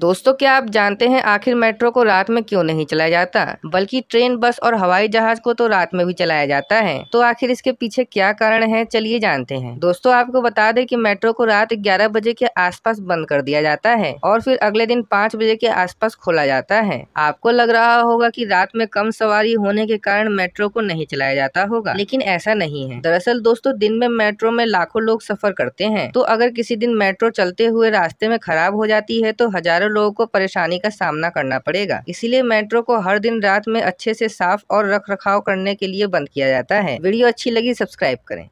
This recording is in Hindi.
दोस्तों क्या आप जानते हैं आखिर मेट्रो को रात में क्यों नहीं चलाया जाता बल्कि ट्रेन बस और हवाई जहाज को तो रात में भी चलाया जाता है तो आखिर इसके पीछे क्या कारण है चलिए जानते हैं दोस्तों आपको बता दें कि मेट्रो को रात 11 बजे के आसपास बंद कर दिया जाता है और फिर अगले दिन 5 बजे के आस खोला जाता है आपको लग रहा होगा की रात में कम सवारी होने के कारण मेट्रो को नहीं चलाया जाता होगा लेकिन ऐसा नहीं है दरअसल दोस्तों दिन में मेट्रो में लाखों लोग सफर करते हैं तो अगर किसी दिन मेट्रो चलते हुए रास्ते में खराब हो जाती है तो हजारों हजारों लोगों को परेशानी का सामना करना पड़ेगा इसीलिए मेट्रो को हर दिन रात में अच्छे से साफ और रख रखाव करने के लिए बंद किया जाता है वीडियो अच्छी लगी सब्सक्राइब करें